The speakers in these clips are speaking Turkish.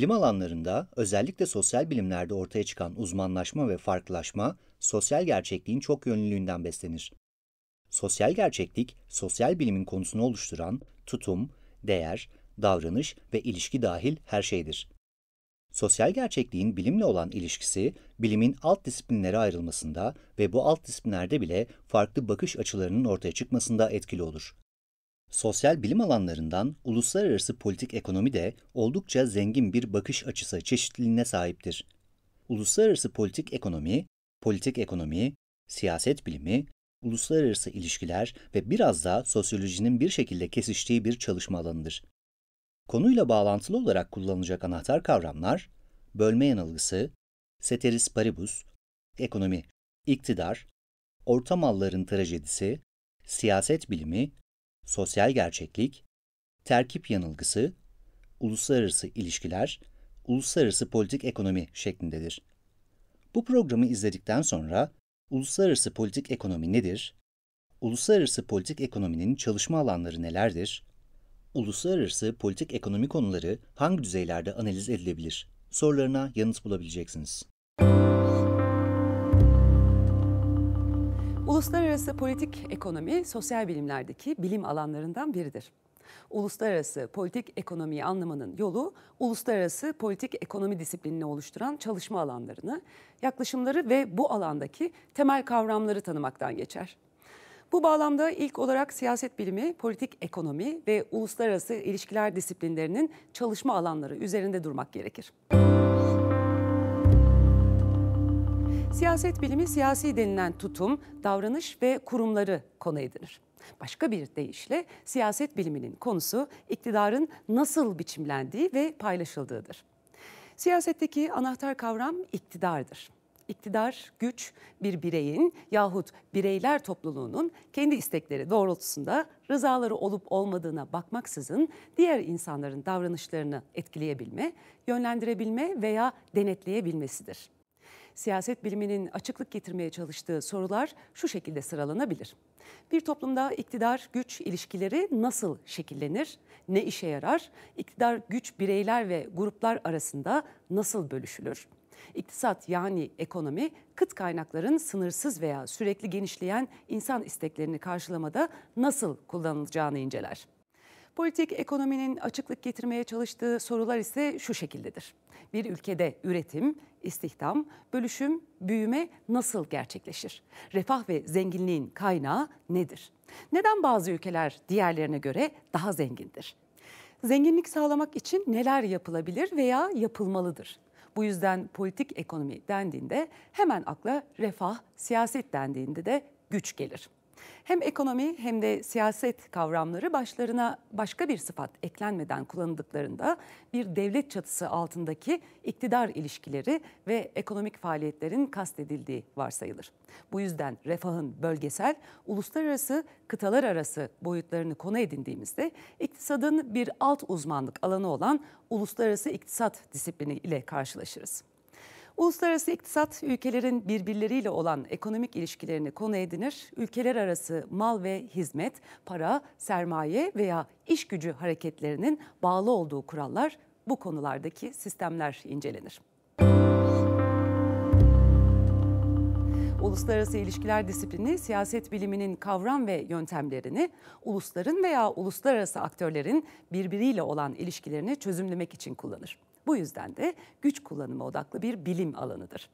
Bilim alanlarında, özellikle sosyal bilimlerde ortaya çıkan uzmanlaşma ve farklılaşma, sosyal gerçekliğin çok yönlülüğünden beslenir. Sosyal gerçeklik, sosyal bilimin konusunu oluşturan tutum, değer, davranış ve ilişki dahil her şeydir. Sosyal gerçekliğin bilimle olan ilişkisi, bilimin alt disiplinlere ayrılmasında ve bu alt disiplinlerde bile farklı bakış açılarının ortaya çıkmasında etkili olur. Sosyal bilim alanlarından uluslararası politik ekonomi de oldukça zengin bir bakış açısı çeşitliliğine sahiptir. Uluslararası politik ekonomi, politik ekonomi, siyaset bilimi, uluslararası ilişkiler ve biraz da sosyolojinin bir şekilde kesiştiği bir çalışma alanıdır. Konuyla bağlantılı olarak kullanılacak anahtar kavramlar bölme yanılgısı, ceteris paribus, ekonomi, iktidar, orta malların trajedisi, siyaset bilimi sosyal gerçeklik, terkip yanılgısı, uluslararası ilişkiler, uluslararası politik ekonomi şeklindedir. Bu programı izledikten sonra uluslararası politik ekonomi nedir? Uluslararası politik ekonominin çalışma alanları nelerdir? Uluslararası politik ekonomi konuları hangi düzeylerde analiz edilebilir? Sorularına yanıt bulabileceksiniz. Müzik Uluslararası politik ekonomi sosyal bilimlerdeki bilim alanlarından biridir. Uluslararası politik ekonomiyi anlamanın yolu uluslararası politik ekonomi disiplinini oluşturan çalışma alanlarını, yaklaşımları ve bu alandaki temel kavramları tanımaktan geçer. Bu bağlamda ilk olarak siyaset bilimi, politik ekonomi ve uluslararası ilişkiler disiplinlerinin çalışma alanları üzerinde durmak gerekir. Müzik Siyaset bilimi siyasi denilen tutum, davranış ve kurumları konu edinir. Başka bir deyişle siyaset biliminin konusu iktidarın nasıl biçimlendiği ve paylaşıldığıdır. Siyasetteki anahtar kavram iktidardır. İktidar, güç bir bireyin yahut bireyler topluluğunun kendi istekleri doğrultusunda rızaları olup olmadığına bakmaksızın diğer insanların davranışlarını etkileyebilme, yönlendirebilme veya denetleyebilmesidir. Siyaset biliminin açıklık getirmeye çalıştığı sorular şu şekilde sıralanabilir. Bir toplumda iktidar güç ilişkileri nasıl şekillenir? Ne işe yarar? İktidar güç bireyler ve gruplar arasında nasıl bölüşülür? İktisat yani ekonomi kıt kaynakların sınırsız veya sürekli genişleyen insan isteklerini karşılamada nasıl kullanılacağını inceler. Politik ekonominin açıklık getirmeye çalıştığı sorular ise şu şekildedir. Bir ülkede üretim, istihdam, bölüşüm, büyüme nasıl gerçekleşir? Refah ve zenginliğin kaynağı nedir? Neden bazı ülkeler diğerlerine göre daha zengindir? Zenginlik sağlamak için neler yapılabilir veya yapılmalıdır? Bu yüzden politik ekonomi dendiğinde hemen akla refah, siyaset dendiğinde de güç gelir. Hem ekonomi hem de siyaset kavramları başlarına başka bir sıfat eklenmeden kullanıldıklarında bir devlet çatısı altındaki iktidar ilişkileri ve ekonomik faaliyetlerin kastedildiği varsayılır. Bu yüzden refahın bölgesel, uluslararası, kıtalar arası boyutlarını konu edindiğimizde iktisadın bir alt uzmanlık alanı olan uluslararası iktisat disiplini ile karşılaşırız. Uluslararası iktisat ülkelerin birbirleriyle olan ekonomik ilişkilerini konu edinir. Ülkeler arası mal ve hizmet, para, sermaye veya iş gücü hareketlerinin bağlı olduğu kurallar bu konulardaki sistemler incelenir. Uluslararası ilişkiler disiplini siyaset biliminin kavram ve yöntemlerini ulusların veya uluslararası aktörlerin birbiriyle olan ilişkilerini çözümlemek için kullanır. Bu yüzden de güç kullanımı odaklı bir bilim alanıdır.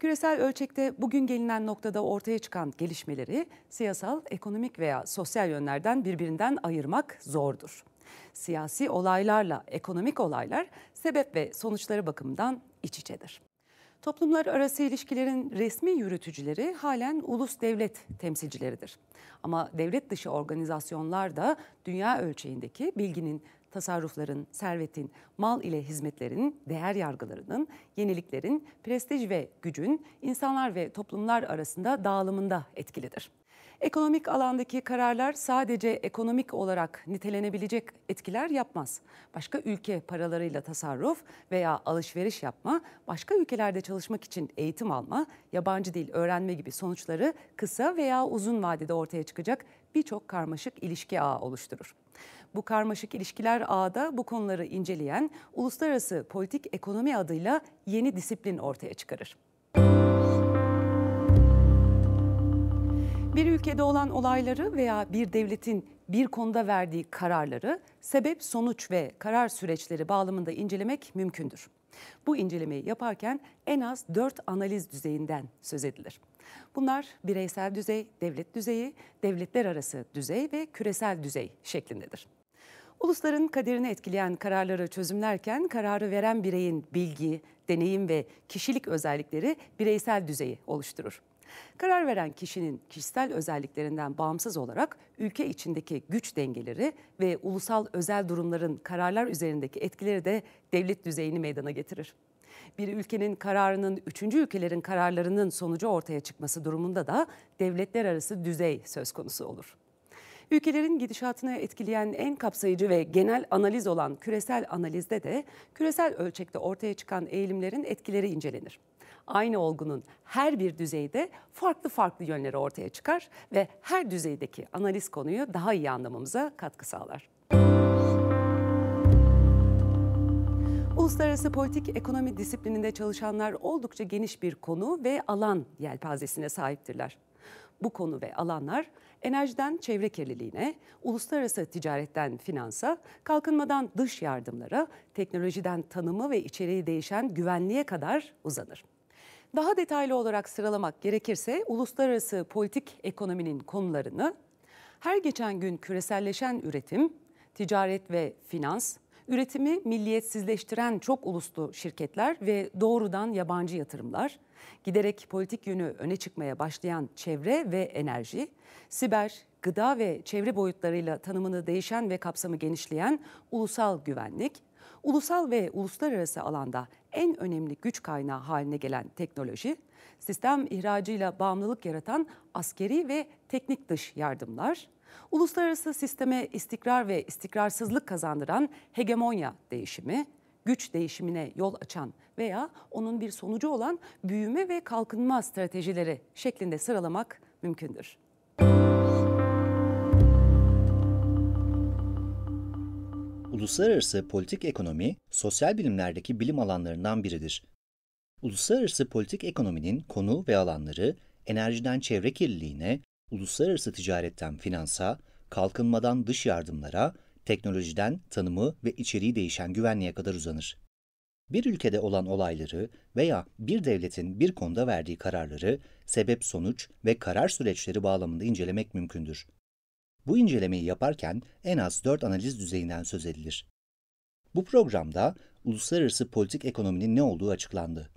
Küresel ölçekte bugün gelinen noktada ortaya çıkan gelişmeleri siyasal, ekonomik veya sosyal yönlerden birbirinden ayırmak zordur. Siyasi olaylarla ekonomik olaylar sebep ve sonuçları bakımından iç içedir. Toplumlar arası ilişkilerin resmi yürütücüleri halen ulus devlet temsilcileridir. Ama devlet dışı organizasyonlar da dünya ölçeğindeki bilginin tasarrufların, servetin, mal ile hizmetlerin, değer yargılarının, yeniliklerin, prestij ve gücün insanlar ve toplumlar arasında dağılımında etkilidir. Ekonomik alandaki kararlar sadece ekonomik olarak nitelenebilecek etkiler yapmaz. Başka ülke paralarıyla tasarruf veya alışveriş yapma, başka ülkelerde çalışmak için eğitim alma, yabancı dil öğrenme gibi sonuçları kısa veya uzun vadede ortaya çıkacak birçok karmaşık ilişki ağı oluşturur. Bu karmaşık ilişkiler ağda bu konuları inceleyen uluslararası politik ekonomi adıyla yeni disiplin ortaya çıkarır. Bir ülkede olan olayları veya bir devletin bir konuda verdiği kararları sebep, sonuç ve karar süreçleri bağlamında incelemek mümkündür. Bu incelemeyi yaparken en az 4 analiz düzeyinden söz edilir. Bunlar bireysel düzey, devlet düzeyi, devletler arası düzey ve küresel düzey şeklindedir. Ulusların kaderini etkileyen kararları çözümlerken kararı veren bireyin bilgi, deneyim ve kişilik özellikleri bireysel düzeyi oluşturur. Karar veren kişinin kişisel özelliklerinden bağımsız olarak ülke içindeki güç dengeleri ve ulusal özel durumların kararlar üzerindeki etkileri de devlet düzeyini meydana getirir. Bir ülkenin kararının üçüncü ülkelerin kararlarının sonucu ortaya çıkması durumunda da devletler arası düzey söz konusu olur. Ülkelerin gidişatını etkileyen en kapsayıcı ve genel analiz olan küresel analizde de küresel ölçekte ortaya çıkan eğilimlerin etkileri incelenir. Aynı olgunun her bir düzeyde farklı farklı yönleri ortaya çıkar ve her düzeydeki analiz konuyu daha iyi anlamamıza katkı sağlar. Uluslararası politik ekonomi disiplininde çalışanlar oldukça geniş bir konu ve alan yelpazesine sahiptirler. Bu konu ve alanlar enerjiden çevre kirliliğine, uluslararası ticaretten finansa, kalkınmadan dış yardımlara, teknolojiden tanımı ve içeriği değişen güvenliğe kadar uzanır. Daha detaylı olarak sıralamak gerekirse uluslararası politik ekonominin konularını her geçen gün küreselleşen üretim, ticaret ve finans, Üretimi milliyetsizleştiren çok uluslu şirketler ve doğrudan yabancı yatırımlar, giderek politik yönü öne çıkmaya başlayan çevre ve enerji, siber, gıda ve çevre boyutlarıyla tanımını değişen ve kapsamı genişleyen ulusal güvenlik, ulusal ve uluslararası alanda en önemli güç kaynağı haline gelen teknoloji, sistem ihracıyla bağımlılık yaratan askeri ve teknik dış yardımlar, uluslararası sisteme istikrar ve istikrarsızlık kazandıran hegemonya değişimi, güç değişimine yol açan veya onun bir sonucu olan büyüme ve kalkınma stratejileri şeklinde sıralamak mümkündür. Uluslararası politik ekonomi, sosyal bilimlerdeki bilim alanlarından biridir. Uluslararası politik ekonominin konu ve alanları enerjiden çevre kirliliğine, uluslararası ticaretten finansa, kalkınmadan dış yardımlara, teknolojiden tanımı ve içeriği değişen güvenliğe kadar uzanır. Bir ülkede olan olayları veya bir devletin bir konuda verdiği kararları sebep sonuç ve karar süreçleri bağlamında incelemek mümkündür. Bu incelemeyi yaparken en az 4 analiz düzeyinden söz edilir. Bu programda uluslararası politik ekonominin ne olduğu açıklandı.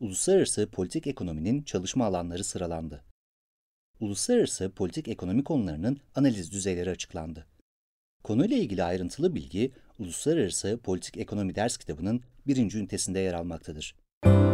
Uluslararası politik ekonominin çalışma alanları sıralandı. Uluslararası politik ekonomi konularının analiz düzeyleri açıklandı. Konuyla ilgili ayrıntılı bilgi Uluslararası Politik Ekonomi Ders Kitabı'nın birinci ünitesinde yer almaktadır. Müzik